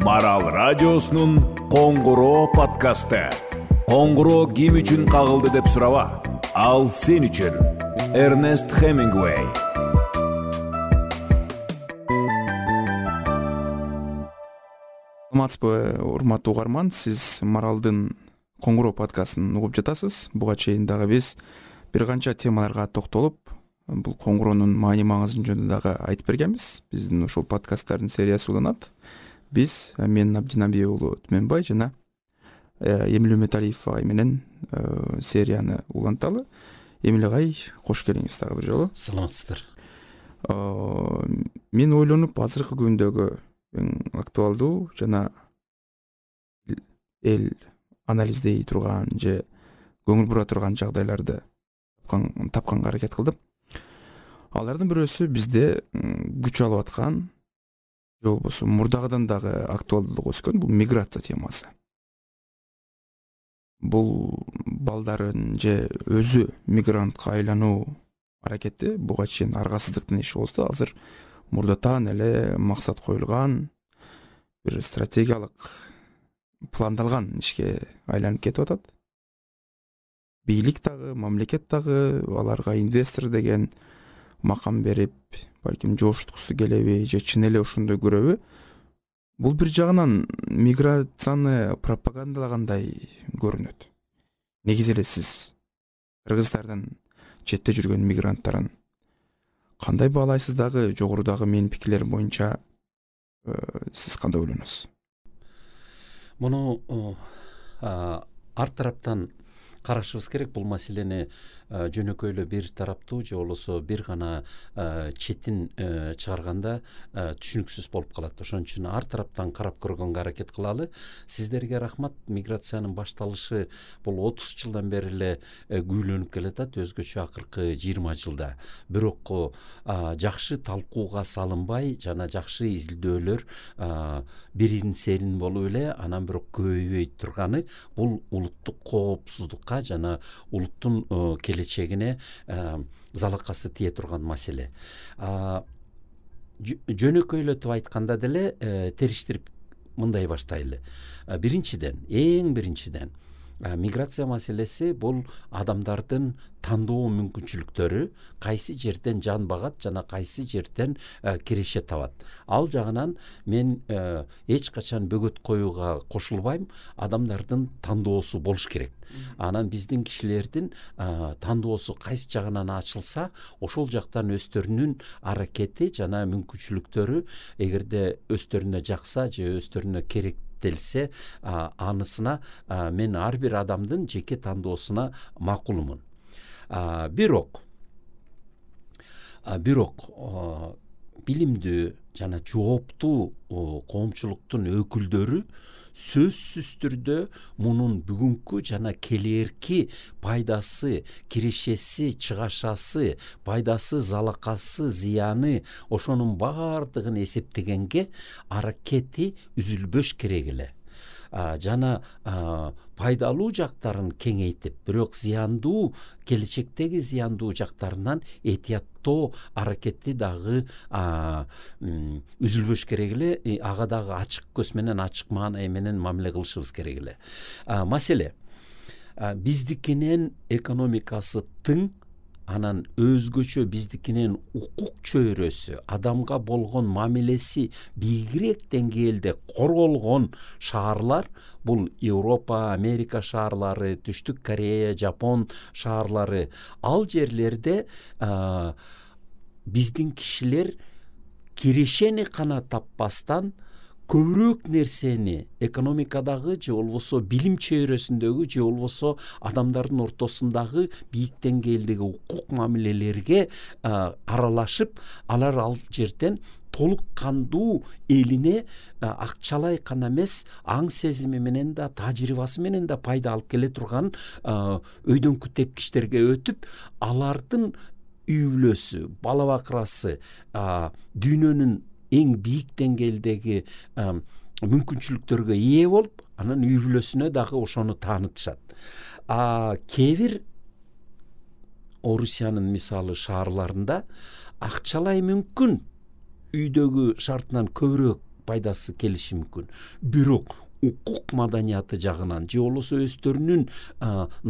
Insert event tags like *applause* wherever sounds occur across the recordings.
марал радиосунун коңгуроо подкасты коңгуроо ким үчүн кагылды деп сураба ал сен үчүн эрнест хемингуэй саламатсызбы э, урматтуу угарман сиз маралдын коңгуроо подкастын угуп жатасыз буга чейин дагы биз бир канча темаларга токтолуп бул коңгуроонун маани маңызы жөнүндө дагы айтып бергенбиз биздин ушул подкасттардын сериясы уланат биз мен абдинаби уулу түменбай жана эмил өметалиев агай менен серияны уланталы эмил агай кош келиңиз дагы бир жолу саламатсыздар мен ойлонуп азыркы күндөгү эң актуалдуу жана эл анализдей турган же көңүл бура турган жагдайларды тапканга аракет кылдым алардын бирөөсү бизде күч алып аткан же болбосо мұрдағыдан дағы актуалдуулук өскен бұл миграция темасы бұл балдарын же өзі мигрантка айлану аракети буга чейин аргасыздыктын иши болсо азыр мурдатан эле максат коюлган бир стратегиялык пландалган ишке айланып кетип атат бийлик дагы мамлекет дагы аларга инвестор деген макам берип балким жоошуткусу келеби же чын эле ошондой көрөбү бул бир жагынан миграцияны пропагандалагандай көрүнөт негизи эле сиз кыргыздардын четте жүргөн мигранттарын кандай баалайсыз дагы жогорудагы менин пикирлерим боюнча э, сиз кандай ойлоносуз муну ар тараптан карашыбыз керек бул маселени э, жөнөкөй эле бир тараптуу же болбосо бир гана э, четин э, чыгарганда түшүнүксүз болуп калат ошон үчүн ар тараптан карап көргөнгө аракет кылалы сиздерге рахмат миграциянын башталышы бул отуз жылдан бери эле күүлөнүп келеатат өзгөчө акыркы жыйырма жылда бирок жакшы талкууга салынбай жана жакшы изилдөөлөр бирин серин болуп эле анан бирок көбөйбөй турганы бул улуттук коопсуздукка жана улуттун э, келечегине э, залакасы тие тұрған маселе жөнөкөйлөтүп айтканда деле э, териштирип мындай баштайлы биринчиден эң биринчиден Э, миграция маселеси бул адамдардын тандоо мүмкүнчүлүктөрү кайсы жерден жан багат жана кайсы жерден э, киреше табат ал жагынан мен э, эч качан бөгөт коюуга кошулбайм адамдардын тандоосу болуш керек анан биздин кишилердин тандоосу кайсы жагынан ачылса ошол жактан өздөрүнүн аракети жана мүмкүнчүлүктөрү эгерде өздөрүнө жакса же өздөрүнө керек ettilse anısına men ар бир адамдын жеке тандоосуна макулмун бирок бирок билимдүү жана жооптуу коомчулуктун өкүлдөрү сөзсүз түрдө мунун бүгүнкү жана келерки пайдасы кирешеси чыгашасы пайдасы залакасы зыяны ошонун баардыгын эсептегенге аракети үзүлбөш керек эле жана пайдалуу жактарын кеңейтип бирок зыяндуу келечектеги зыяндуу жактарынан этияттоо аракети дагы үзүлбөш керек эле ага дагы ачык көз менен ачык маанай менен мамиле кылышыбыз керек эле маселе биздикинен экономикасы тың анан өзгөчө биздикинен укук чөйрөсү адамга болгон мамилеси бийигирээк деңгээлде корголгон шаарлар бул европа америка шаарлары түштүк корея жапон шаарлары ал жерлерде биздин кишилер кирешени гана таппастан көбүрөөк нерсени экономикадагы же болбосо билим чөйрөсүндөгү же болбосо адамдардын ортосундагы бийик деңгээлдеги укук мамилелерге аралашып алар ал жерден толук кандуу элине акчалай гана эмес аң сезими менен да тажрыйбасы менен да пайда алып келе турган өйдөңкү тепкичтерге өтүп алардын үй бүлөсү бала бакырасы дүйнөнүн эң бийик деңгээлдеги мүмкүнчүлүктөргө ээ болуп анан үй бүлөсүнө дагы ошону таанытышат кээ бир орусиянын мисалы шаарларында акчалай мүмкүн үйдөгү шартынан көбүрөөк пайдасы келиши мүмкүн бирок укук маданияты жагынан же болбосо өздөрүнүн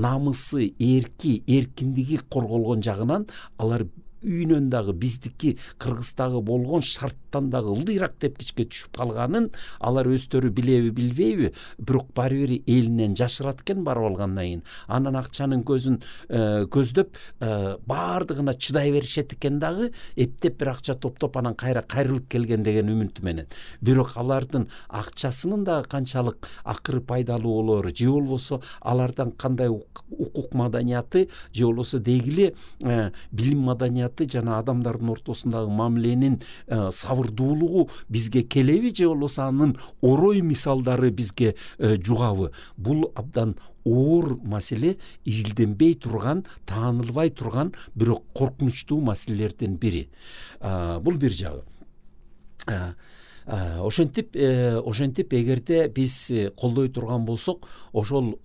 намысы эрки эркиндиги корголгон жагынан алар үйүнөн дагы биздики кыргыздагы болгон шарттан дагы ылдыйраак тепкичке түшүп калганын алар өздөрү билеби билбейби бирок баары бир элинен жашырат экен барып алгандан кийин анан акчанын көзүн ә, көздөп ә, баардыгына чыдай беришет экен дагы эптеп бир акча топтоп анан кайра кайрылып келген деген үмүт менен бирок алардын акчасынын дагы канчалык акыры пайдалуу болору же болбосо алардан кандай укук маданияты же болбосо деги эле ә, билим маданияты жана адамдардын ортосундагы мамиленин э, сабырдуулугу бизге келеби же болбосо анын орой мисалдары бизге э, жугабы бул абдан оор маселе изилденбей турган таанылбай турган бирок коркунучтуу маселелердин бири бул бир жагы Э, ошентип э, ошентип эгерде биз э, колдой турган болсок ошол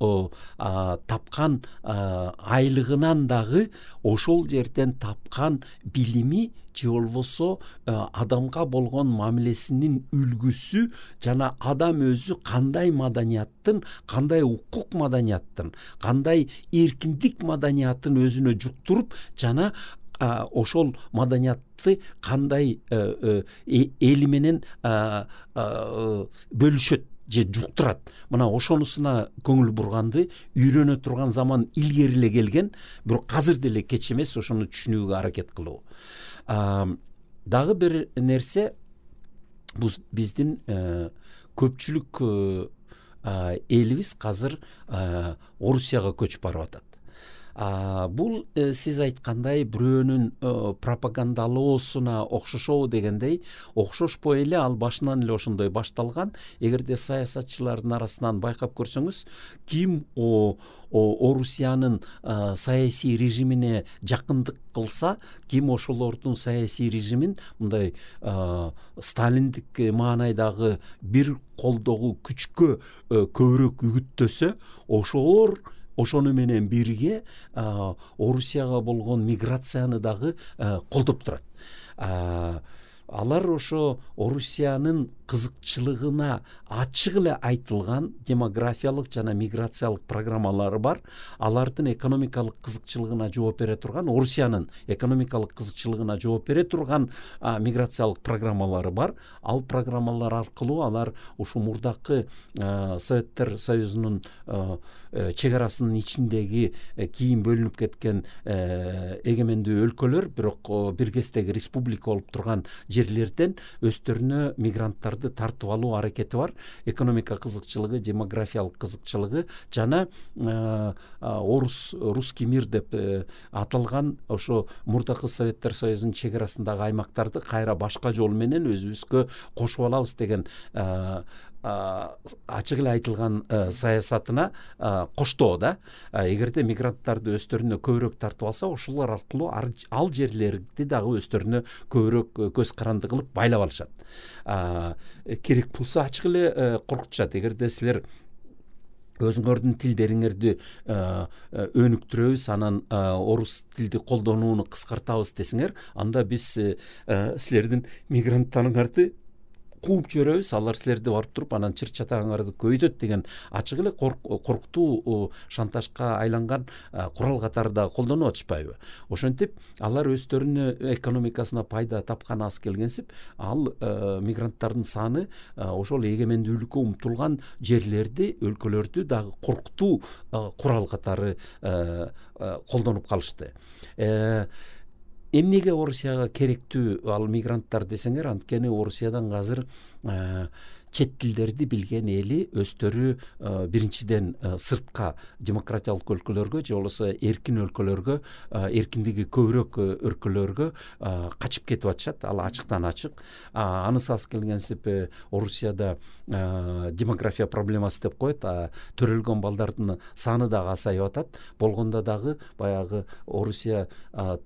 тапкан айлыгынан дагы ошол жерден тапкан билими же болбосо адамга болгон мамилесинин үлгүсү жана адам өзү кандай маданияттын кандай укук маданияттын кандай эркиндик маданиятын өзүнө жуктуруп жана ошол маданиятты кандай э, э, э, эли менен бөлүшөт же жуктурат мына ошонусуна көңүл бурганды үйрөнө турган заман илгери эле келген бирок азыр деле кеч эмес ошону түшүнүүгө аракет кылуу дагы бир нерсе биздин көпчүлүк элибиз азыр орусияга көчүп барып атат бул э, сиз айткандай бирөөнүн э, пропагандалоосуна окшошобу дегендей окшошпой эле ал башынан эле ошондой башталган эгерде саясатчылардын арасынан байкап көрсөңүз ким орусиянын э, саясий режимине жакындык кылса ким ошолордун саясий режимин мындай сталиндик маанайдагы бир колдогу күчкө көбүрөөк үгүттөсө ошолор ошону менен бирге орусияга болгон миграцияны дагы колдоп турат алар ошо орусиянын кызыкчылыгына ачык эле айтылган демографиялык жана миграциялык программалары бар алардын экономикалык кызыкчылыгына жооп бере турган орусиянын экономикалык кызыкчылыгына жооп бере турган миграциялык программалары бар ал программалар аркылуу алар ушул мурдакы советтер союзунун э, чек арасынын ичиндеги э, кийин бөлүнүп кеткен э, эгемендүү өлкөлөр бирок бир кездеги республика болуп турган жерлерден өздөрүнө мигранттарды тартып алуу аракети бар экономика кызыкчылыгы демографиялык кызыкчылыгы жана э, орус русский мир деп э, аталган ошо мурдакы советтер союзунун чек арасындагы аймактарды кайра башка жол менен өзүбүзгө кошуп алабыз деген э, ачык эле айтылган э, саясатына коштоо да эгерде мигранттарды өздөрүнө көбүрөөк тартып алса ошолор аркылуу ал жерлерди дагы өздөрүнө көбүрөөк э, көз каранды кылып байлап алышат э, керек болсо ачык эле коркутушат эгерде силер өзүңөрдүн тилдериңерди өнүктүрөбүз анан орус тилди колдонууну кыскартабыз десеңер анда биз силердин мигранттарыңарды кууп жиберебиз алар силерди барып туруп анан чыр чатагыңарды көбөйтөт деген ачык эле корктуу шантажга айланган курал катары дагы колдонуп атышпайбы ошентип алар өздөрүнө экономикасына пайда тапканы аз келгенсип ал э, мигранттардын саны э, ошол эгемендүүлүккө умтулган жерлерди өлкөлөрдү дагы коркуктуу э, курал катары колдонуп калышты эмнеге орусияга керектүү ал мигранттар десеңер анткени орусиядан азыр чет тилдерди билген эли өздөрү э, биринчиден э, сыртка демократиялык өлкөлөргө же болбосо эркин өлкөлөргө э, эркиндиги көбүрөөк өлкөлөргө качып кетип атышат ал ачыктан ачык анысы аз келгенсип орусияда демография проблемасы деп коет төрөлгөн балдардын саны дагы азайып атат болгондо дагы баягы орусия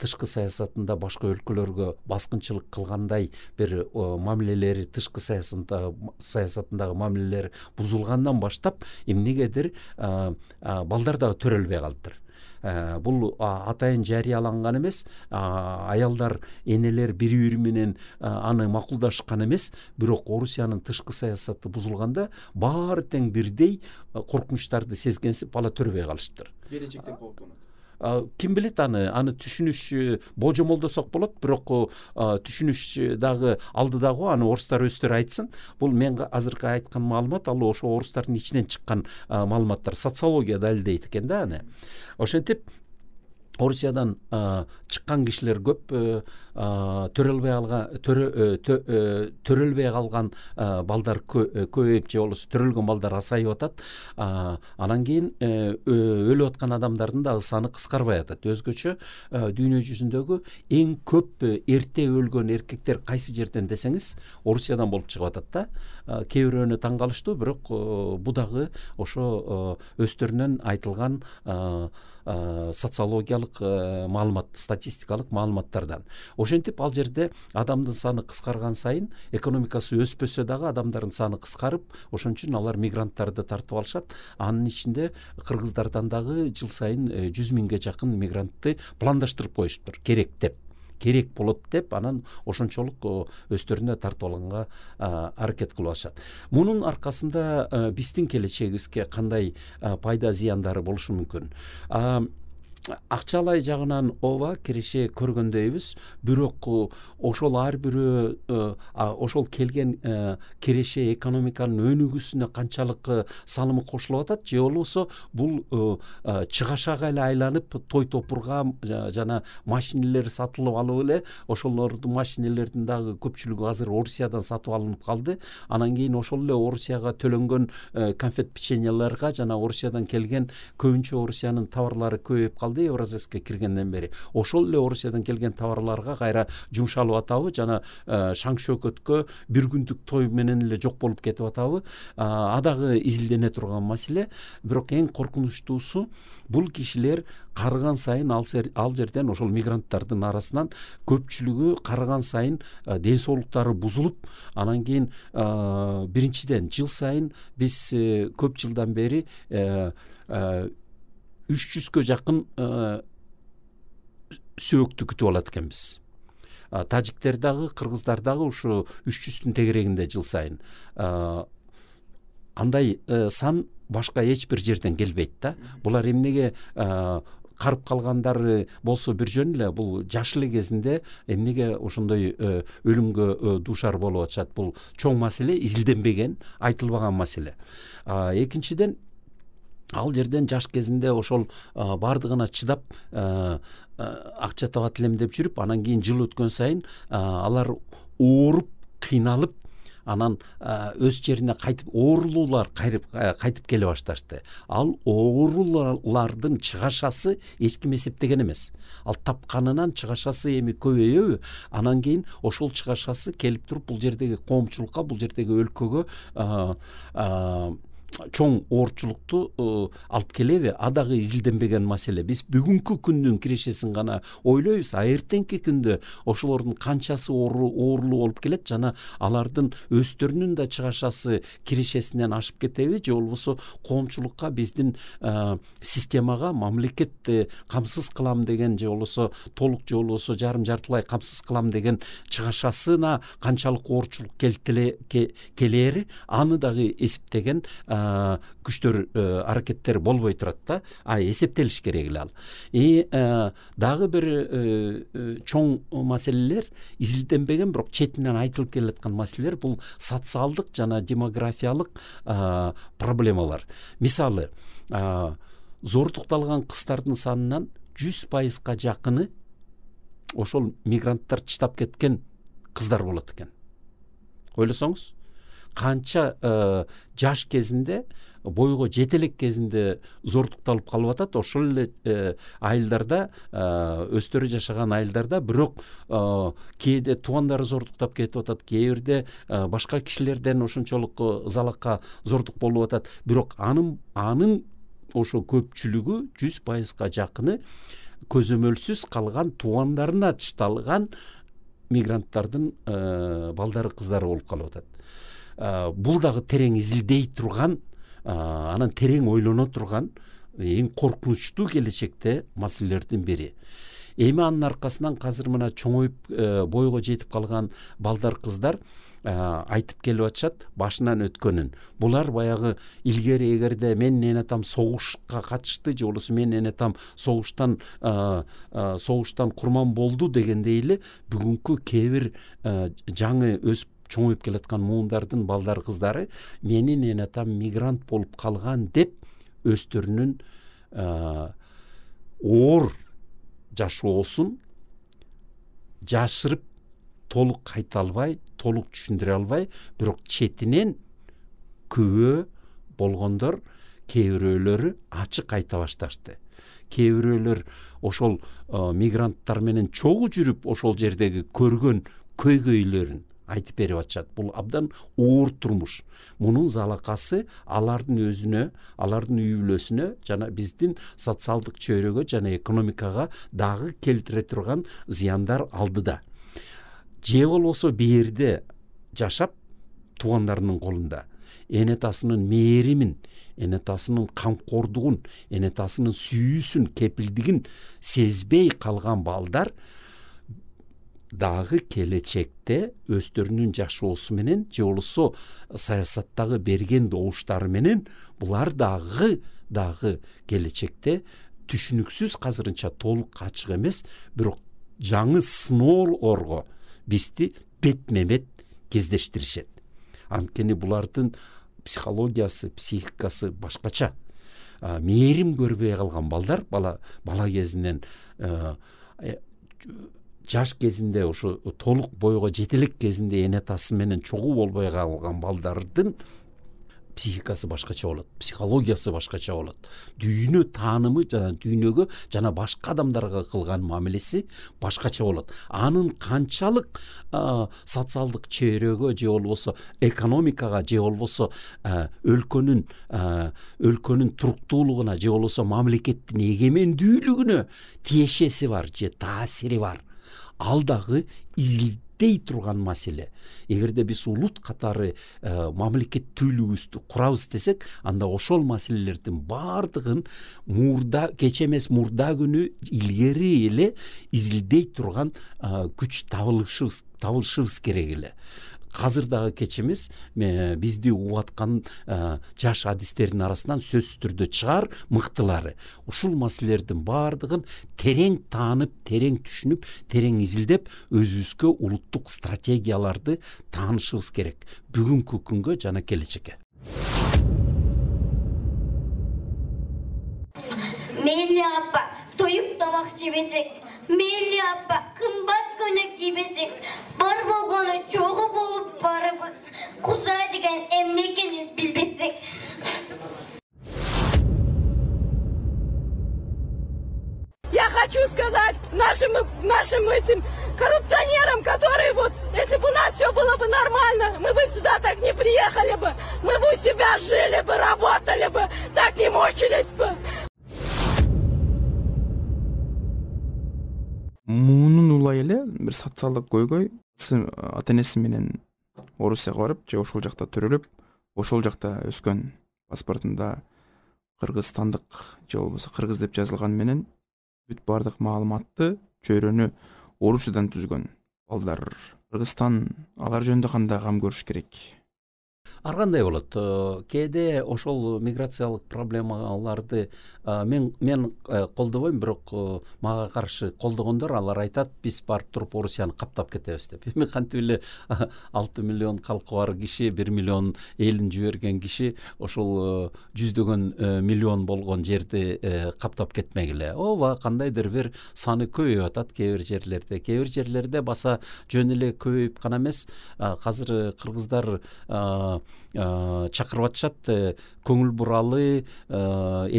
тышкы саясатында башка өлкөлөргө баскынчылык кылгандай бир мамилелери тышкы саясатта саясатындагы мамилелер бузулгандан баштап эмнегедир балдар дагы төрөлбөй калыптыр бул атайын жарыяланган эмес аялдар энелер бири бири менен аны макулдашкан эмес бирок орусиянын тышкы саясаты бузулганда баары тең бирдей коркунучтарды сезгенсип бала төрөбөй калышыптыр келечектен кооптонот ким билет аны аны түшүнүш божомолдосок болот бирок түшүнүш дагы алдыда го аны орустар өздөрү айтсын бул мен азыркы айткан маалымат ал ошо орустардын ичинен чыккан маалыматтар социология далилдейт экен да аны ошентип орусиядан чыккан кишилер көп э, төрөалбай калган э, э, төрөлбөй калган балдар көбөйүп же болбосо төрөлгөн балдар азайып атат анан кийин өлүп аткан адамдардын дагы саны кыскарбай атат өзгөчө дүйнө жүзүндөгү эң көп эрте өлгөн эркектер кайсы жерден десеңиз орусиядан болуп чыгып атат да кээ бирөөнө таң калыштуу бирок бул дагы ошо өздөрүнөн айтылган социологиялык э, маалымат статистикалык маалыматтардан ошентип ал жерде адамдын саны кыскарган сайын экономикасы өспөсө дагы адамдардын саны кыскарып ошон үчүн алар мигранттарды тартып алышат анын ичинде кыргыздардан дагы жыл сайын э, жүз миңге жакын мигрантты пландаштырып коюшуптур керек деп керек болот деп анан ошончолук э, өздөрүнө тартып алганга э, аракет кылып атышат мунун аркасында э, биздин келечегибизге кандай пайда зыяндары болушу мүмкүн акчалай жагынан ооба киреше көргөндөйбүз бирок э, ошол ар бирөө э, ошол келген э, киреше экономиканын өнүгүүсүнө канчалык салымы кошулуп атат же болбосо бул чыгашага эле айланып той топурга жана машинелер сатылып алып эле ошолордун машинелердин дагы көпчүлүгү азыр орусиядан сатып алынып калды анан кийин ошол эле орусияга төлөнгөн конфет печеньяларга жана орусиядан келген көбүнчө орусиянын товарлары көбөйүп калды калды евразеске киргенден бери ошол эле орусиядан келген товарларга кайра жумшалып атабы жана э, шаң шөкөткө бир күндүк той менен эле жок болуп кетип атабы дагы изилдене турган маселе бирок эң коркунучтуусу бул кишилер карыган сайын ал жерден ошол мигранттардын арасынан көпчүлүгү карыган сайын э, ден соолуктары бузулуп анан кийин э, биринчиден жыл сайын биз көп жылдан бери үч жүзгө жакын сөөктү күтүп алат экенбиз тажиктер дагы кыргыздар дагы ушу үч жүздүн тегерегинде жыл сайын андай сан башка эч бир жерден келбейт да булар эмнеге карып калгандары болсо бир жөн эле бул жаш эле кезинде эмнеге ошондой өлүмгө дуушар болуп атышат бул чоң маселе изилденбеген айтылбаган маселе экинчиден ал жерден жаш кезинде ошол бардыгына чыдап акча табат элем деп жүрүп анан кийин жыл өткөн сайын алар ооруп кыйналып анан өз жерине кайтып оорулуулар кайтып келе башташты ал оорулулардын чыгашасы эч ким эсептеген эмес ал тапканынан чыгашасы эми көбөйөбү анан кийин ошол чыгашасы келип туруп бул жердеги коомчулукка бул жердеги өлкөгө чоң оорчулукту э, алып келеби а дагы изилденбеген маселе биз бүгүнкү күндүн кирешесин гана ойлойбуз а эртеңки күндө ошолордун канчасы оорулуу болуп келет жана алардын өздөрүнүн да чыгашасы кирешесинен ашып кетеби же болбосо коомчулукка биздин э, системага мамлекетти камсыз кылам деген же болбосо толук же болбосо жарым жартылай камсыз кылам деген чыгашасына канчалык оорчулук келтеле келээри аны дагы эсептеген э, Э, күчтөр аракеттер э, болбой турат да а эсептелиш керек эле ал и э, дагы бир чоң маселелер изилденбеген бирок четинен айтылып келаткан маселелер бул социалдык жана демографиялык проблемалар мисалы зордукталган кыздардын санынан жүз пайызга жакыны ошол мигранттар чыдап кеткен кыздар болот экен ойлосоңуз канча э, жаш кезинде бойго жете элек кезинде зордукталып калып атат ошол эле э, айылдарда э, өздөрү жашаган айылдарда бирок кээде туугандары зордуктап кетип атат кээ бирде башка кишилерден ошончолук залакка зордук болуп атат бирок анын анын ошо көпчүлүгү жүз пайызга жакыны көзөмөлсүз калган туугандарына тышталган мигранттардын балдары кыздары болуп калып атат ә, бұл терең изилдей турган анан терең ойлоно турган эң коркунучтуу келечекте маселелердин бири эми анын аркасынан азыр мына чоңоюп ә, бойго жетип калган балдар кыздар айтып келип атышат башынан өткөнүн булар баягы илгери эгерде менин эне атам согушка катышты же болбосо менин эне атам согуштан согуштан курман болду дегендей эле бүгүнкү кээ бир жаңы өсүп чоңоюп келаткан муундардын балдар кыздары менин эне атам мигрант болуп калган деп өздөрүнүн оор жашоосун жашырып толук айта албай толук түшүндүрө албай бирок четинен күбө болгондор кээ бирөөлөрү ачык айта башташты кээ бирөөлөр ошол мигранттар менен чогуу жүрүп ошол жердеги көргөн көйгөйлөрүн айтып берип атышат бул абдан оор турмуш мунун залакасы алардын өзүнө алардын үй бүлөсүнө жана биздин социалдык чөйрөгө жана экономикага дагы келтире турган зыяндар алдыда же болбосо берде жашап туугандарынын колунда эне атасынын мээримин эне атасынын камкордугун эне атасынын сүйүүсүн кепилдигин сезбей калган балдар дагы келечекте өздөрүнүн жашоосу менен же болбосо саясаттагы берген добуштары менен булар дагы дагы келечекте түшүнүксүз азырынча толук ачык эмес бирок жаңы сыноолорго бизди бетме бет кездештиришет анткени булардын психологиясы психикасы башкача мээрим көрбөй калган балдар бала бала кезинен э, жаш кезинде ошо толук бойго элек кезинде эне атасы менен чогуу болбой калган балдардын психикасы башкача болот психологиясы башкача болот дүйнө таанымы жана дүйнөгө жана башка адамдарга кылган мамилеси башкача болот анын канчалык социалдык чөйрөгө же болбосо экономикага же болбосо өлкөнүн өлкөнүн туруктуулугуна же болбосо мамлекеттин эгемендүүлүгүнө тиешеси бар же таасири бар алдағы изилдей турган маселе эгерде биз улут катары э, мамлекет түйлүгүбүздү курабыз десек анда ошол маселелердин баардыгын мурда кече эмес мурда күнү илгери эле изилдей турган э, күч табылышыбыз керек эле дагы кечіміз эмес бізді угуп ә, жаш адистердин арасынан сөзсүз түрдө шығар мыктылары ушул маселелердин баардыгын терең таанып терең түшүнүп терең изилдеп өзүбүзгө улуттук стратегияларды таанышыбыз керек бүгүнкү күнгө жана келечекке мейли апа тоюп тамак жебесек мейлі апа қымбат көнік кебесек бар болғаны жоғы болып барып құса деген эмне екенін білбесек Я хочу сказать нашим, нашим этим коррупционерам, которые вот, если бы у нас все было бы нормально, мы бы сюда так не приехали бы, мы бы у себя жили бы, работали бы, так не мучились бы. муунун улай эле бир социалдык көйгөй ата энеси менен орусияга барып же ошол жакта төрөлүп ошол жакта өскөн паспортунда кыргызстандык же болбосо кыргыз деп жазылганы менен бүт баардык маалыматты чөйрөнү орусиядан түзгөн балдар кыргызстан алар жөнүндө кандай кам көрүш керек ар кандай болот э, кээде ошол миграциялык проблемаларды э, мен мен э, колдобойм бирок мага каршы колдогондор алар айтат биз барып туруп орусияны каптап кетебиз деп эми кантип эле *laughs* алты миллион калкы бар киши бир миллион элин жиберген киши ошол жүздөгөн миллион болгон жерди каптап кетмек эле ооба кандайдыр бир саны көбөйүп атат кээ бир жерлерде кээ бир жерлерде баса жөн эле көбөйүп гана эмес казыр кыргыздар Э, чакырып атышат э, көңүл буралы э,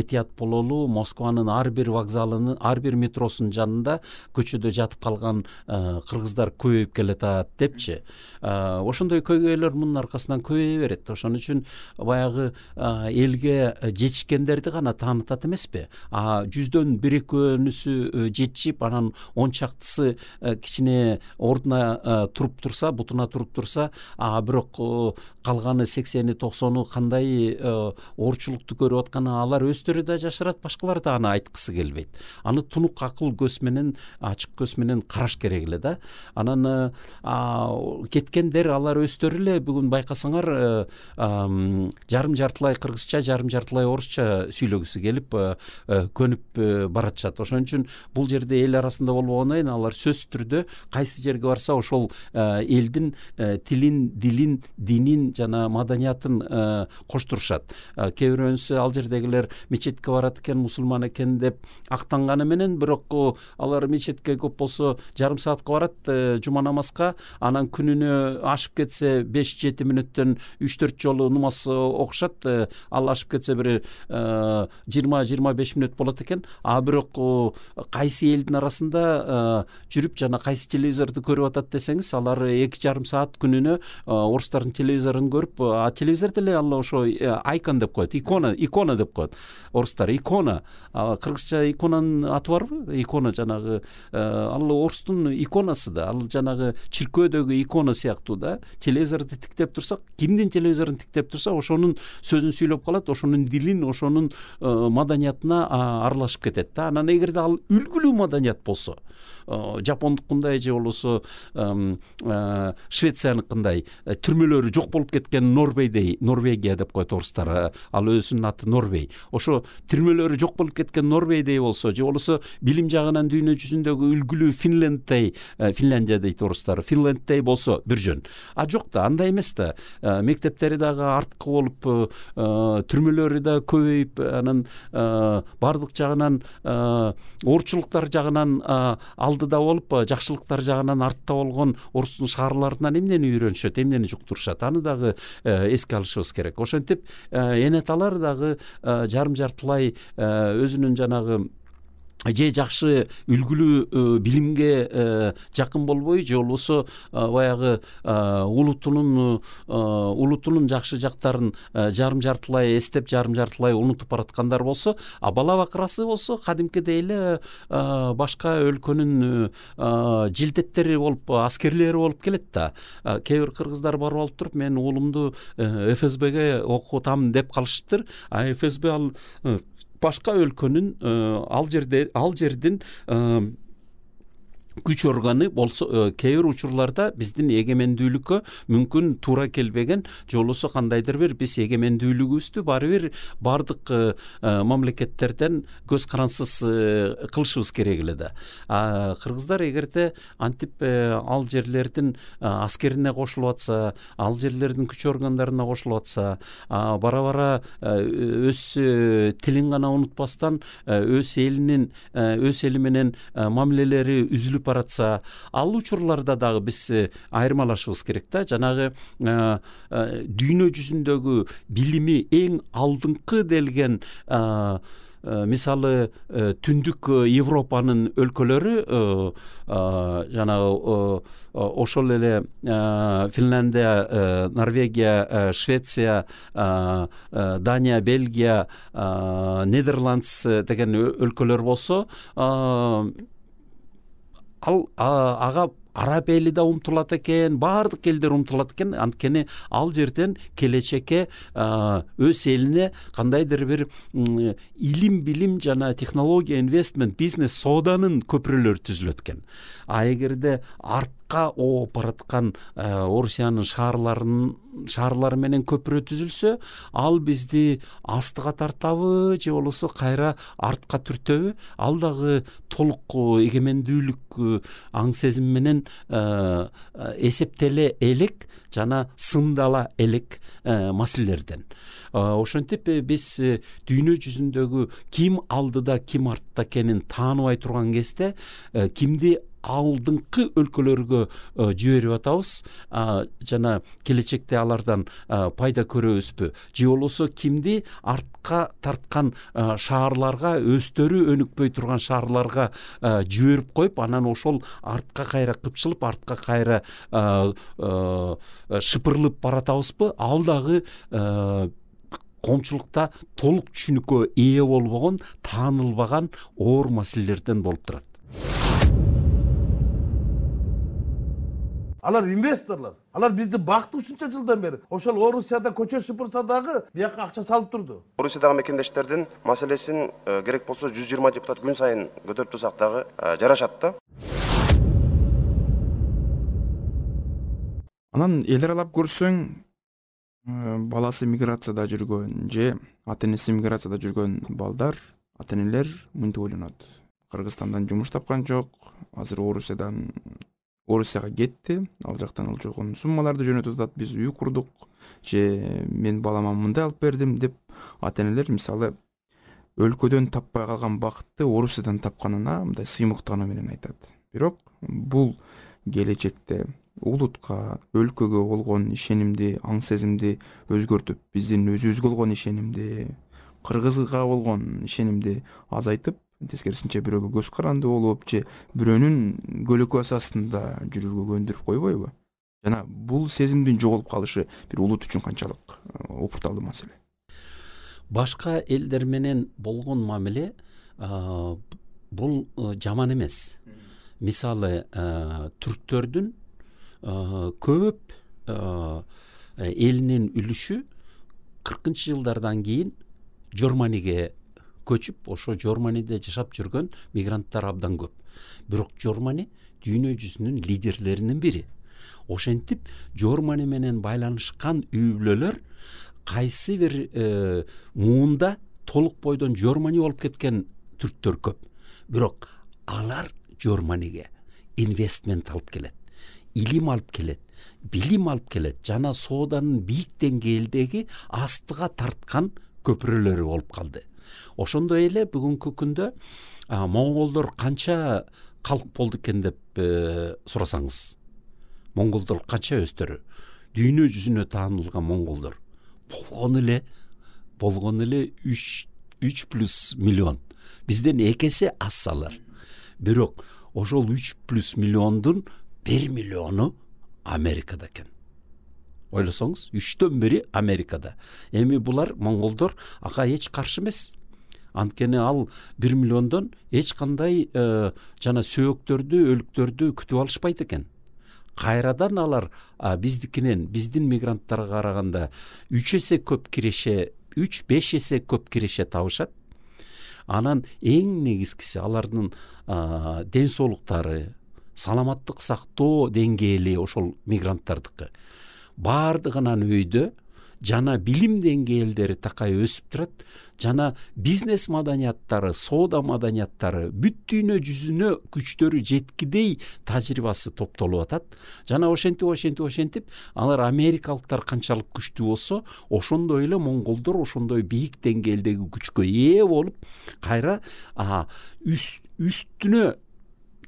этият бололу москванын ар бир вокзалынын ар бир метросунун жанында көчөдө жатып калган кыргыздар көбөйүп келатат депчи ошондой көйгөйлөр мунун аркасынан көбөйө берет ошон үчүн баягы элге жетишкендерди гана таанытат эмеспи а жүздөн бир экөөнүсү жетишип анан он чактысы кичине ордуна туруп турса бутуна туруп турса а бирок калганы аны сексени токсону кандай оорчулукту көрүп атканы алар өздөрү да жашырат башкалар да аны айткысы келбейт аны тунук акыл көз менен ачык көз менен караш керек эле да анан кеткендер алар өздөрү эле бүгүн байкасаңар э, жарым жартылай кыргызча жарым жартылай орусча сүйлөгүсү келип э, э, көнүп баратышат ошон үчүн бул жерде эл арасында болбогондон кийин алар сөзсүз түрдө кайсы жерге барса ошол элдин тилин дилин динин жана маданиятын э, коштурушат э, кээ бирөөнүсү ал жердегилер мечетке барат экен мусулман экен деп актанганы менен бирок алар мечетке көп болсо жарым саатка барат э, жума намазга анан күнүнө ашып кетсе беш жети мүнөттөн үч төрт жолу намаз окушат ал ашып кетсе бир жыйырма жыйырма беш мүнөт болот экен а бирок кайсы элдин арасында жүрүп жана кайсы телевизорду көрүп атат десеңиз алар эки жарым саат күнүнө орустардын телевизорун көрүп телевизор эле ал ошо айкон деп коет икона икона деп коет орустар икона кыргызча иконанын аты барбы икона жанагы ал орустун иконасы да ал жанагы чиркөөдөгү икона сыяктуу да телевизорду тиктеп турсак кимдин телевизорун тиктеп турса ошонун сөзүн сүйлөп калат ошонун дилин ошонун маданиятына аралашып кетет да анан эгерде ал үлгүлүү маданият болсо жапондукундай же болбосо швецияныкындай түрмөлөрү жок болуп кеткен норвейдей норвегия деп коет орустар э, ал өзүнүн аты норвей ошо түрмөлөрү жок болуп кеткен норвейдей болсо же болбосо билим жагынан дүйнө жүзүндөгү үлгүлүү финленддей э, финляндия дейт орустар финленддей болсо бир жөн а жок да андай эмес да э, мектептери дагы арткы болуп түрмөлөрү даг көбөйүп анан бардык жагынан оорчулуктар жагынан алдыда болуп жакшылыктар жагынан артта болгон орустун шаарларынан эмнени үйрөнүшөт эмнени жуктурушат аны дагы Э, эске алышыбыз керек ошентип э, эне аталар дагы э, жарым жартылай өзүнүн жанагы же жакшы үлгүлүү э, билимге э, жакын болбой же болбосо э, баягы улутунун улутунун жакшы жактарын жарым жартылай эстеп жарым жартылай унутуп бараткандар болсо а бала бакырасы болсо кадимкидей эле башка өлкөнүн жилдеттери болуп аскерлери болуп келет да кээ бир кыргыздар барып алып туруп менин уулумду фсбге окутам деп калышыптыр а фсб ал башка өлкөнүн э, ал жерде ал жердин э, күч органы болсо кээ бир учурларда биздин эгемендүүлүккө мүмкүн туура келбеген же болбосо кандайдыр бир биз эгемендүүлүгүбүздү баары бир баардык мамлекеттерден көз карансыз кылышыбыз керек эле да кыргыздар эгерде антип ал жерлердин аскерине кошулуп атса ал жерлердин күч органдарына кошулуп атса бара бара өз тилин гана унутпастан өз элинин өз эли менен мамилелери үзүлүп бөлүнүп баратса ал учурларда дагы биз айырмалашыбыз керек да жанагы дүйнө жүзүндөгү билими эң алдыңкы делген мисалы түндүк европанын өлкөлөрү жанагы ошол эле финляндия норвегия швеция дания бельгия нидерландс деген өлкөлөр болсо ал ага араб эли да умтулат экен баардык элдер умтулат экен анткени ал жерден келечекке өз элине кандайдыр бир илим билим жана технология инвестмент бизнес сооданын көпүрөлөрү түзүлөт экен а эгерде арт ооп бараткан э, орусиянын шаарларынын шаарлары менен көпүрө түзүлсө ал бизди астыга тартабы же болбосо кайра артка түртөбү ал дагы толук эгемендүүлүк аң сезим менен э, э, эсептеле элек жана сындала элек маселелерден ошентип биз дүйнө жүзүндөгү ким алдыда ким артта экенин тааныбай турган кезде кимди алдыңкы өлкөлөргө э, жиберип атабыз жана келечекте алардан э, пайда көрөбүзбү же болбосо кимди артка тарткан э, шаарларга өздөрү өнүкпөй турган шаарларга жиберип коюп анан ошол артка кайра кыпчылып артка кайра шыпырылып баратабызбы ал дагы коомчулукта толук түшүнүккө ээ болбогон таанылбаган оор маселелерден болуп турат алар инвесторлор алар бизди бакты ушунча жылдан бери ошол орусияда көчө шыпырса дагы бияка акча салып турду орусиядагы мекендештердин маселесин э, керек болсо жүз жыйырма депутат күн сайын көтөрүп турсак дагы э, жарашат да анан эл аралап көрсөң э, баласы миграцияда жүргөн же ата энеси миграцияда жүргөн балдар ата энелер мынтип ойлонот кыргызстандан жумуш тапкан жок азыр орусиядан орусияга кетти ал жактан ал жогон суммаларды жөнөтүп атат биз үй курдук же мен балама мындай алып бердим деп ата энелер мисалы өлкөдөн таппай калган бакытты орусиядан тапканына мындай сыймыктануу менен айтат бирок бул келечекте улутка өлкөгө болгон ишенимди аң сезимди өзгөртүп биздин өзүбүзгө болгон ишенимди кыргызга болгон ишенимди азайтып тескерисинче бирөөгө көз каранды болуп же бирөөнүн көлөкөсү астында жүрүүгө көндүрүп койбойбу жана бул сезимдин жоголуп калышы бир улут үчүн канчалык э, опурталуу маселе башка элдер менен болгон мамиле э, бул э, жаман эмес мисалы түрктөрдүн көп элинин үлүшү кыркынчы жылдардан кийин жорманиге көчүп ошо жорманиде жашап жүргөн мигранттар абдан көп бирок жормани дүйнө жүзүнүн лидерлеринин бири ошентип жормани менен байланышкан үй бүлөлөр кайсы бир э, муунда толук бойдон жормани болуп кеткен түрктөр көп бирок алар жорманиге инвестмент алып келет илим алып келет билим алып келет жана сооданын бийик деңгээлдеги астыга тарткан көпүрөлөрү болуп калды ошондой эле бүгүнкү күндө монголдор канча калк болду экен деп сурасаңыз монголдор канча өздөрү дүйнө жүзүнө таанылган монголдор болгону эле болгону эле үч үч плюс миллион бизден эки эсе азсалар бирок ошол үч плюс миллиондун бир миллиону америкада экен ойлосоңуз үчтөн бири америкада эми булар монголдор ага эч каршы эмес анткени ал бир миллиондон эч кандай э, жана сөөктөрдү өлүктөрдү күтүп алышпайт экен кайрадан алар биздикинен биздин мигранттарга караганда үч эсе көп киреше үч беш эсе көп киреше табышат анан эң негизгиси алардын ден соолуктары саламаттык сактоо деңгээли ошол мигранттардыкы баардыгынан өйдө жана билим деңгээлдери такай өсүп турат жана бизнес маданияттары соода маданияттары дүйнө жүзүнө күчтөрү жеткидей тажрыйбасы топтолуп атат жана ошентип ошентип ошентип алар америкалыктар канчалык күчтүү болсо ошондой эле монголдор ошондой бийик деңгээлдеги күчкө ээ болуп кайра үстүнө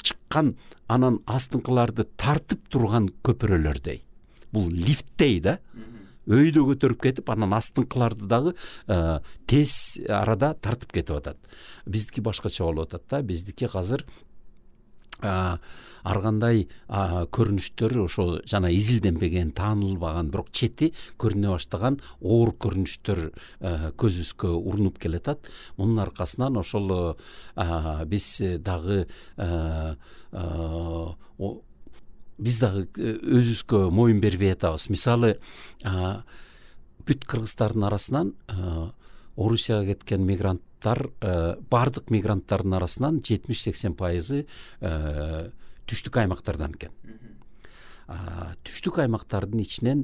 чыккан анан астыңкыларды тартып турган көпүрөлөрдөй бул лифттей да өйдө көтөрүп кетип анан астыңкыларды дагы э, тез арада тартып кетип атат биздики башкача болуп атат да биздики азыр э, ар кандай көрүнүштөр ошол жана изилденбеген таанылбаган бирок чети көрүнө баштаган оор көрүнүштөр э, көзүбүзгө урунуп келатат мунун аркасынан ошол биз дагы биз дагы э, өзүбүзгө моюн бербей атабыз мисалы бүт кыргыздардын арасынан орусияга кеткен мигранттар э, баардык мигранттардын арасынан жетимиш сексен пайызы э, түштүк аймактардан экен түштүк аймактардын ичинен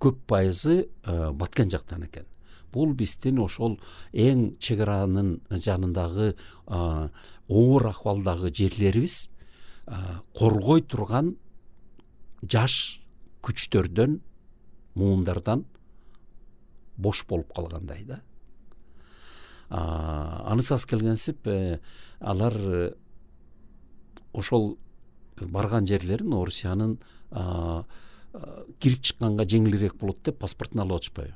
көп пайызы баткен жактан экен бул биздин ошол эң чек аранын жанындагы оор акыбалдагы жерлерибиз коргой турган жаш күчтөрдөн муундардан бош болуп калгандай да анысы аз келгенсип э, алар э, ошол барган жерлерин орусиянын кирип чыкканга жеңилирээк болот деп паспортун алып атышпайбы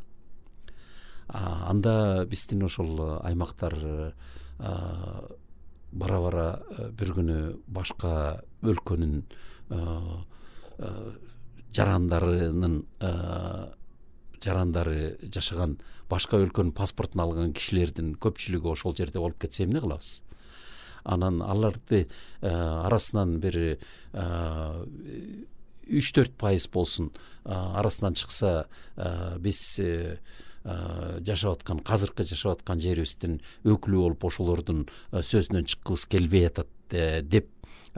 анда биздин ошол аймактар э, бара бара э, бир күнү башка өлкөнүн э, э, жарандарынын жарандары жашаган башка өлкөнүн паспортун алган кишилердин көпчүлүгү ошол жерде болуп кетсе эмне кылабыз анан аларды арасынан бир үч төрт пайыз болсун арасынан чыкса биз жашап аткан азыркы жашап аткан жерибиздин өкүлү болуп ошолордун сөзүнөн чыккыбыз келбей атат э, деп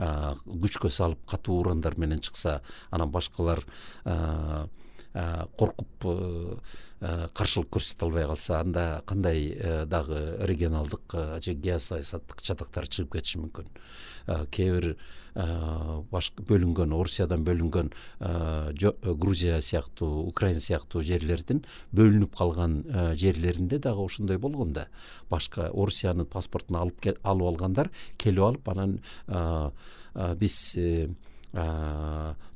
күчкө салып катуу урандар менен чыкса анан башкалар коркуп э, Э, каршылык көрсөтө албай калса анда кандай э, дагы регионалдык э, же геосаясаттык чатактар чыгып кетиши мүмкүн кээ бирбаш бөлүнгөн орусиядан бөлүнгөн грузия сыяктуу украина сыяктуу жерлердин бөлүнүп калган жерлеринде дагы ошондой болгон да башка орусиянын паспортун алып алып алгандар келип алып анан биз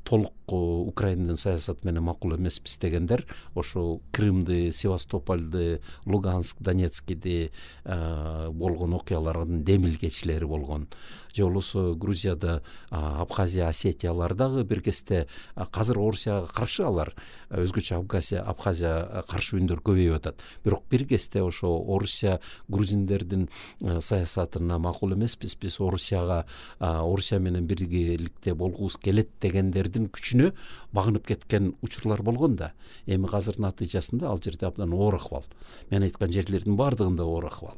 толук украиндын саясаты менен макул эмеспиз дегендер ошо крымды севастопольду луганск донецкиди болгон окуялардын демилгечилери болгон же болбосо грузияда абхазия осетиялар дагы бир кезде азыр орусияга каршы алар өзгөчө абхазия абхазия каршы үндөр көбөйүп атат бирок бир кезде ошо орусия грузиндердин саясатына макул эмеспиз биз орусияга орусия менен биргеликте болгубуз келет дегендер жердин күчүнө багынып кеткен учурлар болгон да эми азыр натыйжасында ал жерде абдан оор акыбал мен айткан жерлердин баардыгында оор акыбал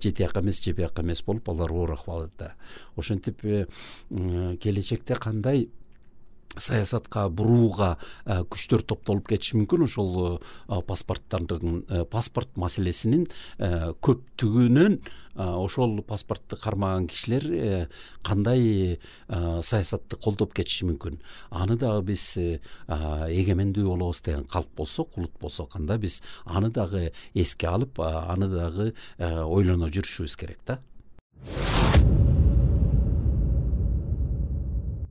тияка эмес бияка эмес болуп алар оор акыбалда ошентип э, келечекте кандай саясатка бурууга э, күчтөр топтолуп кетиши мүмкүн ошол э, паспорттардын э, паспорт маселесинин көптүгүнөн ошол паспортту кармаган кишилер кандай саясатты колдоп кетиши мүмкүн аны дагы биз эгемендүү болобуз деген калк болсок улут болсок анда биз аны дагы эске алып аны дагы ойлоно жүрүшүбүз керек да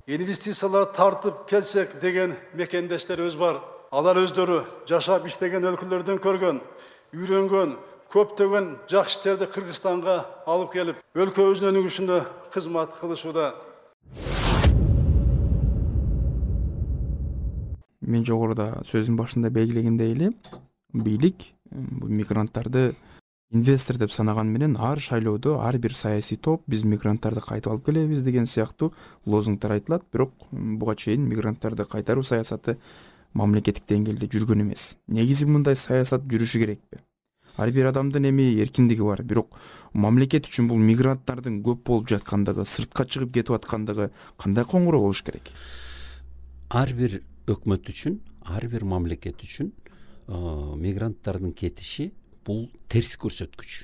инвестициялар тартып келсек деген өз бар алар өздері жашап иштеген өлкөлөрдөн көргөн үйрөнгөн көптөгөн жакшы иштерди кыргызстанга алып келип өлкөбүздүн өнүгүшүнө кызмат кылышууда мен жогоруда сөздүн башында белгилегендей эле бийлик бул мигранттарды инвестор деп менен ар шайлоодо ар бир саясий топ биз мигранттарды кайтып алып келебиз деген сыяктуу лозунгтар айтылат бирок буга чейин мигранттарды кайтаруу саясаты мамлекеттик деңгээлде жүргөн эмес негизи мындай саясат жүрүшү керекпи ар бир адамдын эми эркиндиги бар бирок мамлекет үчүн бул мигранттардын көп болуп жаткандыгы сыртка чыгып кетип аткандыгы кандай коңгуроо болуш керек ар бир өкмөт үчүн ар бир мамлекет үчүн э, мигранттардын кетиши Бул терс көрсөткүч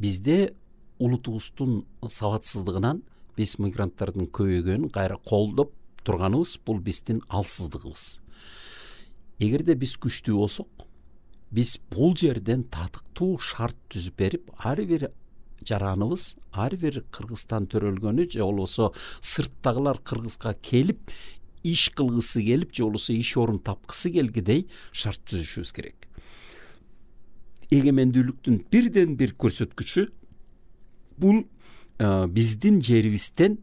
бизде улутубуздун сабатсыздыгынан биз мигранттардын көбөйгөнүн кайра колдоп турганыбыз бул биздин алсыздыгыбыз эгерде биз күчтүү болсок биз бул жерден татыктуу шарт түзүп берип ар бир жараныбыз ар бир кыргызстан төрөлгөнү же болбосо сырттагылар кыргызга келип иш кылгысы келип же болбосо иш орун тапкысы келгидей шарт түзүшүбүз керек эгемендүүлүктүн бирден бир көрсөткүчү бул биздин жерибизден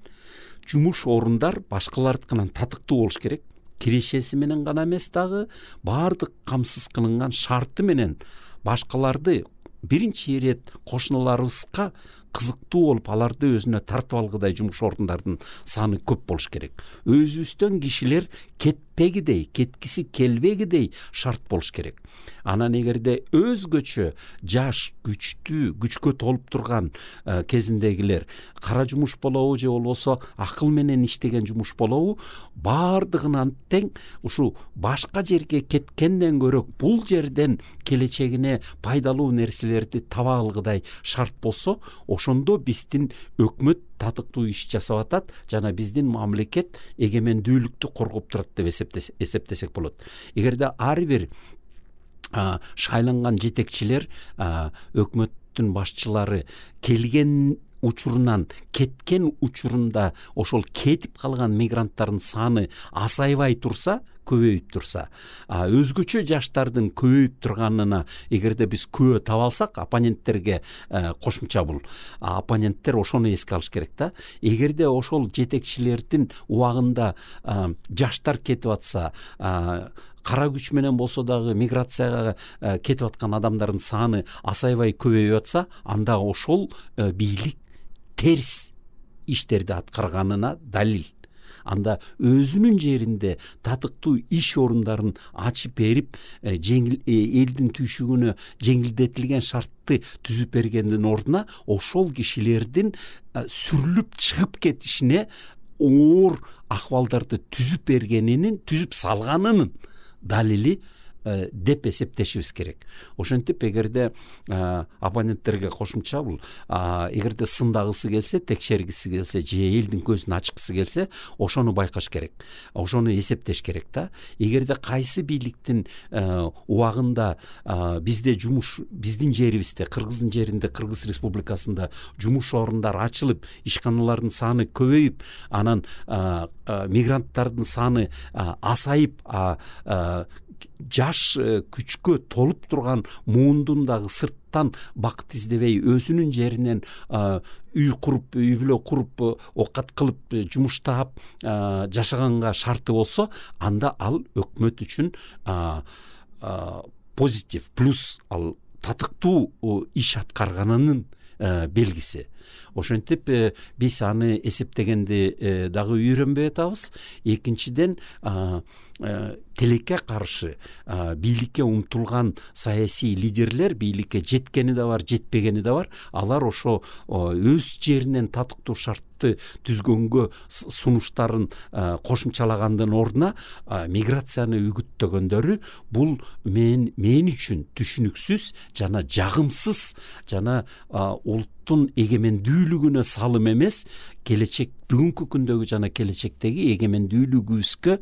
жумуш орундар башкалардыкынан татыктуу болуш керек кирешеси менен гана эмес дагы баардык камсыз кылынган шарты менен башкаларды биринчи ирет кошуналарыбызга кызыктуу болуп аларды өзүнө тартып алгыдай жумуш орундардын саны көп болуш керек өзүбүздөн кишилер кет кетпегидей кеткісі келбегідей шарт болуш керек анан эгерде өзгөчө жаш күчтүү күчкө толуп турган э, кезиндегилер кара жумуш болобу же болбосо акыл менен иштеген жумуш болобу баардыгынан тең ушу башка жерге кеткенден көрө бул жерден келечегине пайдалуу нерселерди таба алгыдай шарт болсо ошондо биздин өкмөт татыктуу иш жасап атат жана биздин мамлекет эгемендүүлүктү коргоп турат деп эсептесек болот эгерде ар бир шайланган жетекчилер өкмөттүн башчылары келген учурунан кеткен учурунда ошол кетип калган мигранттардын саны асайбай турса көбөйүп турса өзгөчө жаштардын көбөйүп турганына эгерде биз күбө таба алсак оппоненттерге э, кошумча бул оппоненттер ошону эске алыш керек да эгерде ошол жетекчилердин убагында э, жаштар кетип атса э, кара күч менен болсо дагы миграцияга кетип аткан адамдардын саны асайбай көбөйүп атса анда ошол бийлик терс иштерди аткарганына далил анда өзүнүн жеринде татыктуу иш орундарын ачып берип жеңил элдин түйшүгүнө жеңилдетилген шартты түзүп бергендин ордуна ошол кишилердин сүрүлүп чыгып кетишине оор акыбалдарды түзүп бергенинин түзүп салганынын далили Э, деп эсептешибиз керек ошентип эгерде абоненттерге э, кошумча бул эгерде сындагысы келсе текшергиси келсе же элдин көзүн ачкысы келсе ошону байкаш керек ошону эсептеш керек да эгерде кайсы бийликтин э, убагында бизде жумуш биздин жерибизде кыргыздын жеринде кыргыз республикасында жумуш орундары ачылып ишканалардын саны көбөйүп анан мигранттардын саны асайып жаш э, күчкө толуп турган муундун дагы сырттан бакыт издебей өзүнүн жеринен үй куруп үй бүлө куруп э, оокат кылып э, жумуш таап жашаганга шарты болсо анда ал өкмөт үчүн позитив плюс ал татыктуу иш аткарганынын белгиси ошентип э, биз аны эсептегенди э, дагы үйрөнбөй атабыз экинчиден э, тилекке каршы бийликке умтулган саясий лидерлер бийликке жеткени да бар жетпегени да бар алар ошо өз жеринен татыктуу шартты түзгөнгө сунуштарын кошумчалагандын ордуна миграцияны үгүттөгөндөрү бул мен мен үчүн түшүнүксүз жана жагымсыз жана ұлттың егемендүүлүгүнө салым эмес келечек бүгүнкү күндөгү жана келечектеги эгемендүүлүгүбүзгө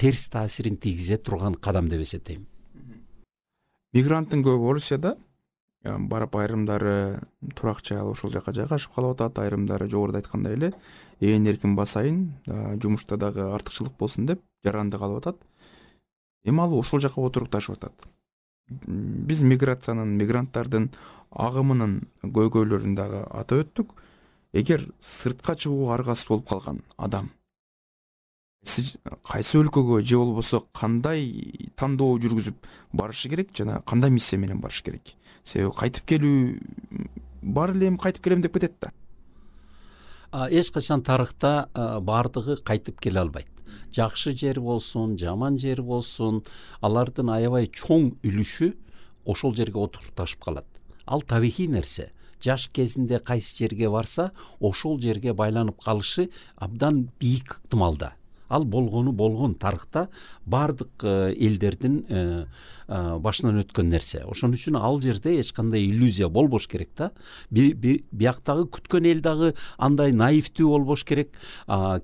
терс таасирин тийгизе турган кадам деп эсептейм мигранттын көбү орусияда ә, барып айрымдары турак жай ошол жака жайгашып калып атат айрымдары жогоруда айткандай эле ээн эркин басайын ә, жумушта дагы артыкчылык болсун деп жаранды алып атат эми ал ошол жака отурукташып атат биз миграциянын мигранттардын агымынын көйгөйлөрүн дагы атап өттүк эгер сыртка чыгууга аргасыз болуп калган адам сиз кайсы өлкөгө же болбосо кандай тандоо жүргүзүп барышы керек жана кандай миссия менен барыш керек себеби кайтып келүү баары эле эми кайтып келем деп кетет да эч качан тарыхта баардыгы кайтып келе албайт жакшы жер болсун жаман жер болсун алардын аябай чоң үлүшү ошол жерге отурташып калат ал табихи нерсе жаш кезінде қайсы жерге барса ошол жерге байланып калышы абдан бийик ыктымалда ал болгону болгон тарыхта баардык элдердин э, ә, башынан өткөн нәрсе ошон үчүн ал жерде эч кандай иллюзия болбош керек да бияктагы күткөн эл дагы андай наивдүү болбош керек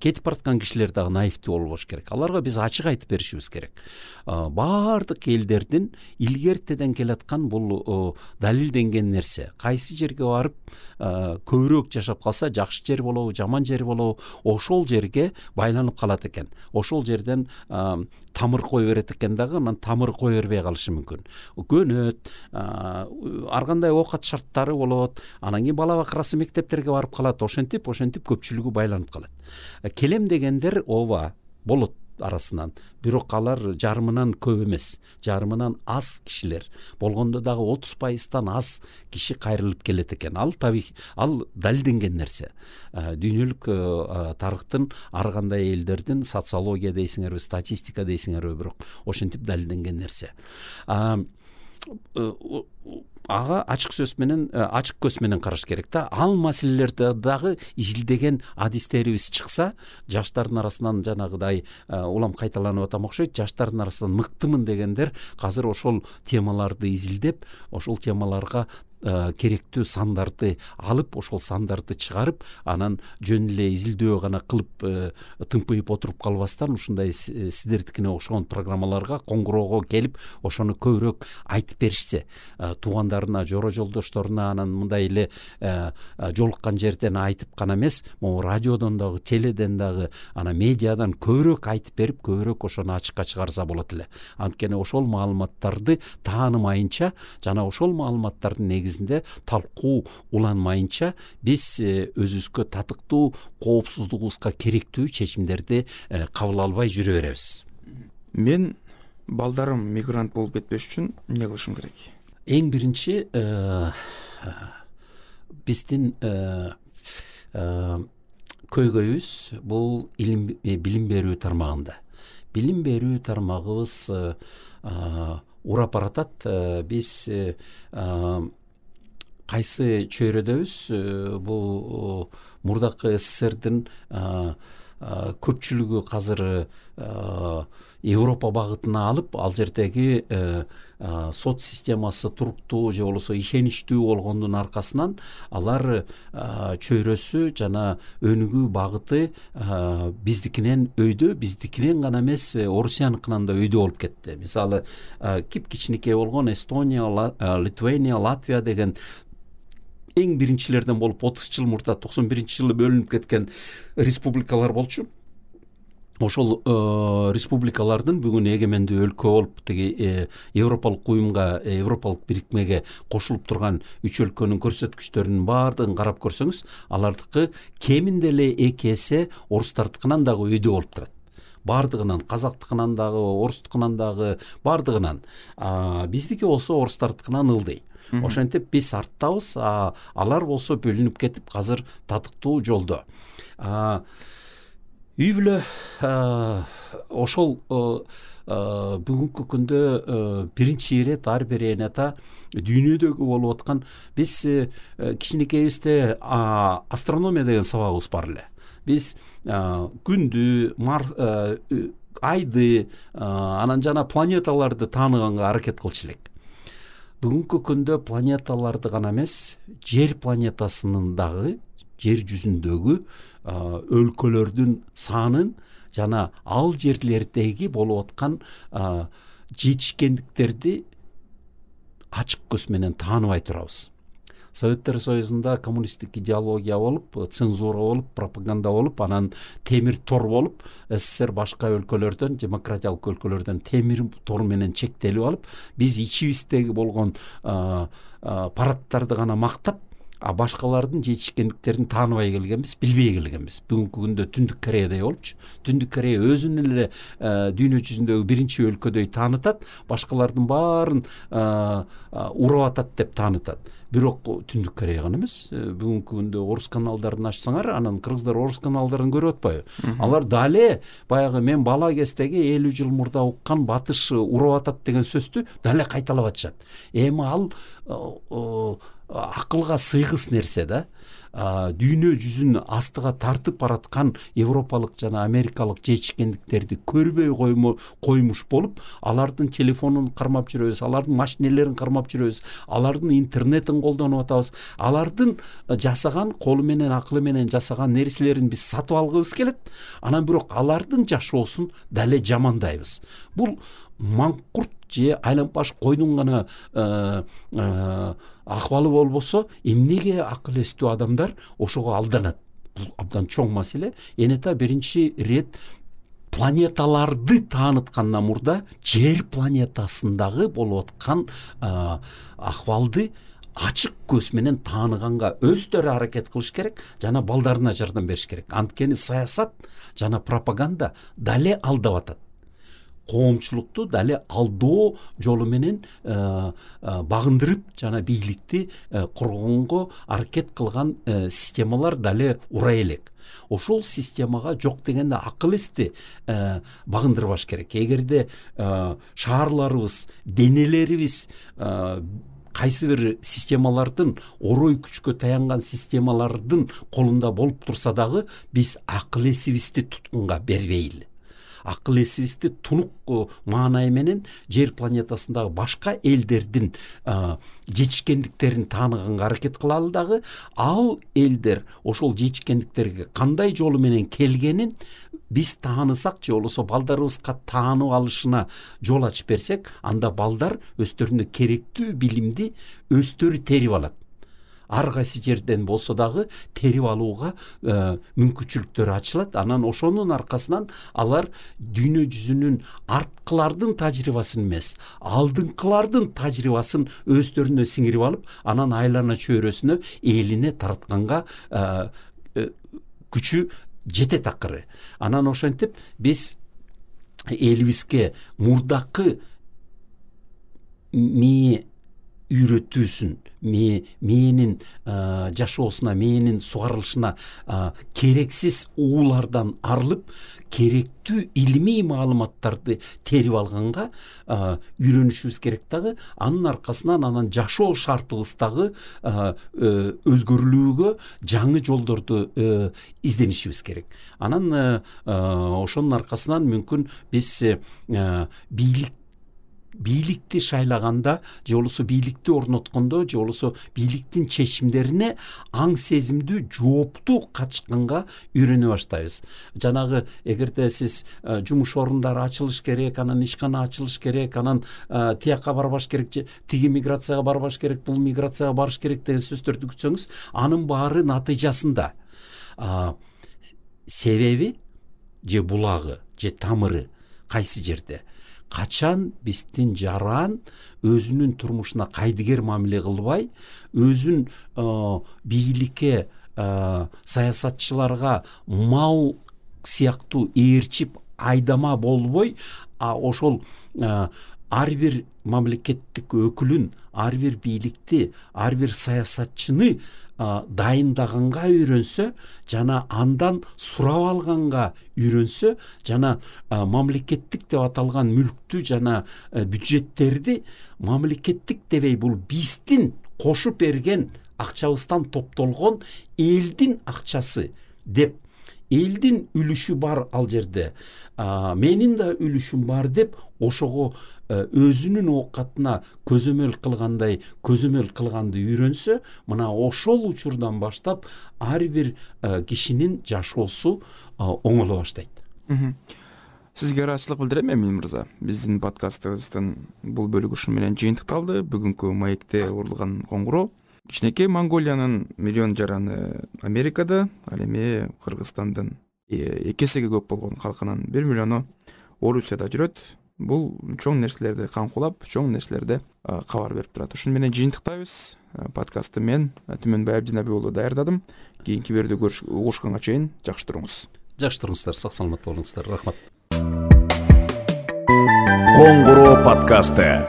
кетип бараткан кишилер дагы наивдүү болбош керек аларга биз ачык айтып беришибиз керек баардык элдердин илгертеден келаткан бул далилденген нерсе кайсы жерге барып көбүрөөк жашап калса жакшы жер болобу жаман жер болобу ошол жерге байланып калат экен ошол жерден тамыр кое берет экен дагы анан тамыр кое бербей калат мүмкүн көнөт ар кандай оокат шарттары болот анан кийин бала бакырасы мектептерге барып калат ошентип ошентип көпчүлүгү байланып калат келем дегендер ооба болот арасынан бирок алар жарымынан көп эмес жарымынан аз кишилер болгондо дагы отуз пайыздан аз киши кайрылып келет экен ал табих ал далилденген нерсе э, дүйнөлүк э, э, тарыхтын ар кандай элдердин социология дейсиңерби статистика дейсиңерби бирок ошентип далилденген нерсе ага ачык сөз менен э, ачык көз менен караш керек да ал маселелерди дагы изилдеген адистерибиз чыкса жаштардын арасынан жанагыдай э, улам кайталанып атам окшойт жаштардын арасынан мыктымын дегендер казыр ошол темаларды изилдеп ошол темаларга э, керектүү сандарды алып ошол сандарды чыгарып анан жөн эле изилдөө гана кылып тымпыйып отуруп калбастан ушундай сиздердикине окшогон программаларга коңгуроого келип ошону көбүрөөк айтып беришсе туугандар жайдарына жоро жолдошторуна анан мындай эле жолуккан жерден айтып гана эмес могу радиодон дагы теледен дагы анан медиадан көбүрөөк айтып берип көбүрөөк ошону ачыкка чыгарса болот эле анткени ошол маалыматтарды таанымайынча жана ошол маалыматтардын негизинде талкуу уланмайынча биз өзүбүзгө татыктуу коопсуздугубузга керектүү чечимдерди кабыл албай жүрө беребиз мен балдарым мигрант болуп кетпеш үчүн эмне кылышым керек ең бірінші биздин біздің бул бұл илим, билим берүү тармагында билим берүү тармагыбыз урап баратат биз кайсы чөйрөдөбүз бул мурдакы сссрдин ә, көпчүлүгү э, Европа ә, алып ал жердеги ә, э, сот системасы туруктуу же болбосо ишеничтүү болгондун аркасынан алар чөйрөсү жана өнүгүү багыты биздикинен өйдө биздикинен гана эмес орусияныкынан да өйдө болуп кетти мисалы кип кичинекей болгон эстония литвения латвия деген эң биринчилерден болуп отуз жыл мурда токсон биринчи жылы бөлүнүп кеткен республикалар болчу ошол э, республикалардын бүгүн эгемендүү өлкө болуп тиги э, европалык уюмга э, европалык бирикмеге кошулуп турган үч өлкөнүн көрсөткүчтөрүнүн баардыгын карап көрсөңүз алардыкы кеминде эле эки эсе орустардыкынан дагы өйдө болуп турат баардыгынан казактыкынан дагы орустукунан дагы баардыгынан биздики болсо орустардыкынан ылдый ошентип биз арттабыз алар болсо бөлүнүп кетип азыр татыктуу жолдо үй бүлө ошол бүгүнкү күндө биринчи ирет ар бир эне ата дүйнөдөгү болуп аткан биз э, кичинекейибизде астрономия деген сабагыбыз бар эле биз күндү э, айды анан жана планеталарды тааныганга аракет кылчу элек бүгінгі күнде планеталарды ғана емес жер планетасындағы жер жүзіндегі өлкөлөрдүн санын жана ал жерлердеги болуп аткан жетишкендиктерди ачык көз менен тааныбай турабыз советтер союзунда коммунисттик идеология болуп цензура болуп пропаганда болуп анан темир тор болуп ссср башка өлкөлөрдөн демократиялык өлкөлөрдөн темир тор менен чектелип алып биз ичибиздеги болгон парадтарды гана мактап а башкалардын жетишкендиктерин тааныбай келгенбиз билбей келгенбиз бүгүнкү күндө түндүк кореядай болупчу түндүк корея өзүн эле э, дүйнө жүзүндөгү биринчи өлкөдөй таанытат башкалардын баарын э, э, уруп атат деп таанытат бирок түндүк корея гана эмес э, бүгүнкү күндө орус каналдарын ачсаңар анан кыргыздар орус каналдарын көрүп атпайбы алар дале баягы мен бала кездеги элүү жыл мурда уккан батыш урап атат деген сөздү дале кайталап атышат эми ал э, акылга сыйгыс нерсе да ә, дүйнө жүзүн астыга тартып бараткан европалык жана америкалык жетишкендиктерди көрбөй коймуш болуп алардын телефонун кармап жүрөбүз алардын машинелерин кармап жүрөбүз алардын интернетин колдонуп атабыз алардын э, жасаган колу менен акылы менен жасаган нерселерин биз сатып алгыбыз келет анан бирок алардын жашоосун дале жамандайбыз бул маңкурт же айланпаш койдун гана э, э, акыбалы болбосо эмнеге акыл эстүү адамдар ошого алданат бул абдан чоң маселе эне ата биринчи ирет планеталарды тааныткандан мурда жер планетасындагы болуп аткан э, акыбалды ачык көз менен тааныганга өздөрү аракет кылыш керек жана балдарына жардам бериш керек анткени саясат жана пропаганда дале алдап атат коомчулукту дале алдоо жолу менен э, э, багындырып жана бийликти коргогонго э, аракет кылган системалар дале ура элек ошол системага жок дегенде акыл эсти багындырбаш керек эгерде шаарларыбыз денелерибиз кайсы бир системалардын орой күчкө таянган системалардын колунда болуп турса дагы биз акыл эсибизди туткунга бербейли акыл эсибизди тунук маанай менен жер планетасындагы башка элдердин жетишкендиктерин тааныганга аракет кылалы дагы ал элдер ошол жетишкендиктерге кандай жолу менен келгенин биз таанысак же болбосо балдарыбызга таанып алышына жол ачып берсек анда балдар өздөрүнө керектүү билимди өздөрү терип алат ар кайсы жерден болсо дагы терип алууга э, мүмкүнчүлүктөрү ачылат анан ошонун аркасынан алар дүйнө жүзүнүн арткылардын тажрыйбасын эмес алдыңкылардын тажрыйбасын өздөрүнө сиңирип алып анан айлана чөйрөсүнө элине таратканга э, э, күчү жетет акыры анан ошентип биз элибизге мурдакы мээ үйрөтүүсүн мээнин жашоосуна мээнин сугарылышына керексиз уулардан арылып керектүү илимий маалыматтарды терип алганга үйрөнүшүбүз керек дагы анын аркасынан анан жашоо шартыбыз дагы ә, өзгөрүлүүгө жаңы жолдорду ә, изденишибиз керек анан ә, ошонун аркасынан мүмкүн биз бийлик бийликти шайлаганда же болбосо бийликти орноткондо же болбосо бийликтин чечимдерине аң сезимдүү жооптуу катышканга үйрөнө баштайбыз жанагы эгерде сиз э, жумуш орундары ачылыш керек анан ишкана ачылыш керек анан э, тияка барбаш керек же тигил миграцияга барбаш керек бул миграцияга барыш керек деген сөздөрдү күтсөңүз анын баары натыйжасында себеби же булагы же тамыры кайсы жерде качан биздин жаран өзүнүн турмушуна кайдыгер мамиле кылбай өзүн бийликке саясатчыларга мал сыяктуу ээрчип айдама болбой ошол ар бир мамлекеттик өкүлүн ар бир бийликти ар бир саясатчыны дайындаганга үйрөнсө жана андан сурап алганга үйрөнсө жана мамлекеттик деп аталган мүлктү жана бюджеттерди мамлекеттик дебей бул биздин кошуп берген акчабыздан топтолгон элдин акчасы деп элдин үлүшү бар ал жерде менин да үлүшүм бар деп ошого Э, өзүнүн оокатына көзөмөл кылгандай көзөмөл кылганды үйрөнсө мына ошол учурдан баштап ар бир э, кишинин жашоосу э, оңоло баштайт сизге ыраазычылык билдирем эмин мырза биздин подкастыбыздын бул бөлүгү ушуну менен жыйынтыкталды бүгүнкү маекте урулган коңгуроо кичинекей монголиянын миллион жараны америкада ал эми кыргызстандын эки эсеге көп болгон калкынын бир миллиону орусияда жүрөт бұл чоң нерселерди камкулап чоң нерселерди кабар берип турат ушуну менен жыйынтыктайбыз подкастты мен түмөнбай абдин уулу даярдадым кийинки берүүдө угушканга чейин жакшы туруңуз жакшы туруңуздар сак саламатта болуңуздар рахмат коңгуроо подкасты